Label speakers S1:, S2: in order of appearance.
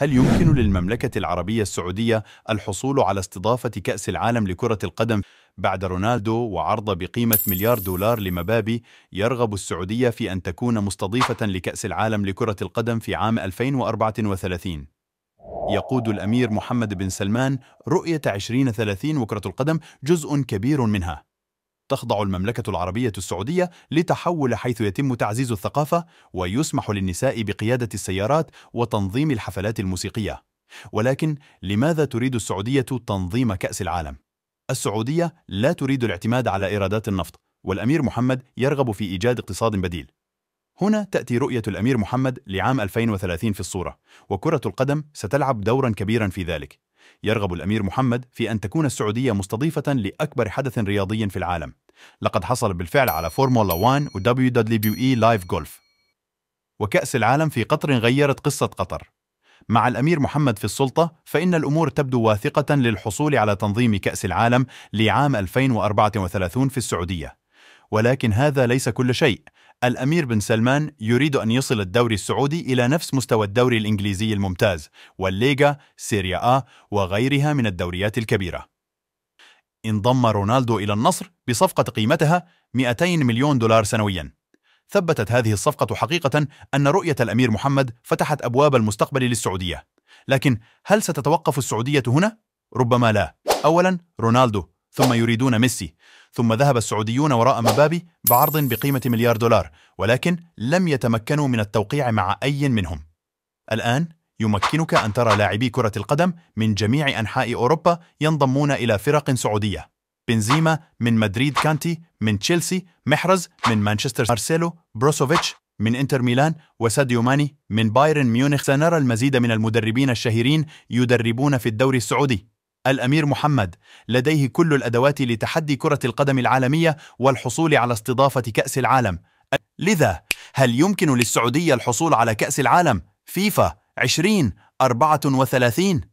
S1: هل يمكن للمملكة العربية السعودية الحصول على استضافة كأس العالم لكرة القدم بعد رونالدو وعرض بقيمة مليار دولار لمبابي يرغب السعودية في أن تكون مستضيفة لكأس العالم لكرة القدم في عام 2034 يقود الأمير محمد بن سلمان رؤية 2030 وكرة القدم جزء كبير منها تخضع المملكة العربية السعودية لتحول حيث يتم تعزيز الثقافة ويسمح للنساء بقيادة السيارات وتنظيم الحفلات الموسيقية ولكن لماذا تريد السعودية تنظيم كأس العالم؟ السعودية لا تريد الاعتماد على إيرادات النفط والأمير محمد يرغب في إيجاد اقتصاد بديل هنا تأتي رؤية الأمير محمد لعام 2030 في الصورة وكرة القدم ستلعب دورا كبيرا في ذلك يرغب الأمير محمد في أن تكون السعودية مستضيفة لأكبر حدث رياضي في العالم لقد حصل بالفعل على فورمولا 1 و WWE لايف جولف وكأس العالم في قطر غيرت قصة قطر مع الأمير محمد في السلطة فإن الأمور تبدو واثقة للحصول على تنظيم كأس العالم لعام 2034 في السعودية ولكن هذا ليس كل شيء الأمير بن سلمان يريد أن يصل الدوري السعودي إلى نفس مستوى الدوري الإنجليزي الممتاز والليغا، سيريا آ وغيرها من الدوريات الكبيرة. انضم رونالدو إلى النصر بصفقة قيمتها 200 مليون دولار سنوياً. ثبتت هذه الصفقة حقيقة أن رؤية الأمير محمد فتحت أبواب المستقبل للسعودية. لكن هل ستتوقف السعودية هنا؟ ربما لا. أولاً رونالدو، ثم يريدون ميسي، ثم ذهب السعوديون وراء مبابي بعرض بقيمة مليار دولار ولكن لم يتمكنوا من التوقيع مع أي منهم الآن يمكنك أن ترى لاعبي كرة القدم من جميع أنحاء أوروبا ينضمون إلى فرق سعودية بنزيما من مدريد كانتي من تشيلسي محرز من مانشستر مارسيلو بروسوفيتش من انتر ميلان وساديو ماني من بايرن ميونخ سنرى المزيد من المدربين الشهيرين يدربون في الدوري السعودي الأمير محمد لديه كل الأدوات لتحدي كرة القدم العالمية والحصول على استضافة كأس العالم لذا هل يمكن للسعودية الحصول على كأس العالم فيفا 20 34